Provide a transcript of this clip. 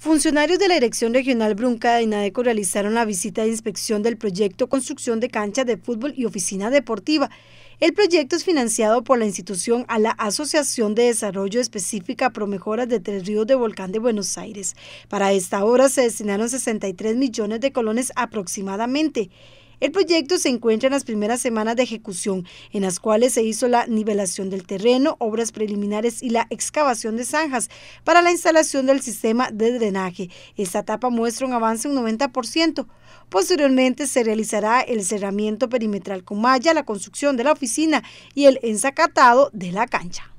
Funcionarios de la Dirección Regional Brunca de INADECO realizaron la visita de inspección del proyecto Construcción de Cancha de Fútbol y Oficina Deportiva. El proyecto es financiado por la institución a la Asociación de Desarrollo Específica Pro Mejoras de Tres Ríos de Volcán de Buenos Aires. Para esta obra se destinaron 63 millones de colones aproximadamente. El proyecto se encuentra en las primeras semanas de ejecución, en las cuales se hizo la nivelación del terreno, obras preliminares y la excavación de zanjas para la instalación del sistema de drenaje. Esta etapa muestra un avance un 90%. Posteriormente se realizará el cerramiento perimetral con malla, la construcción de la oficina y el ensacatado de la cancha.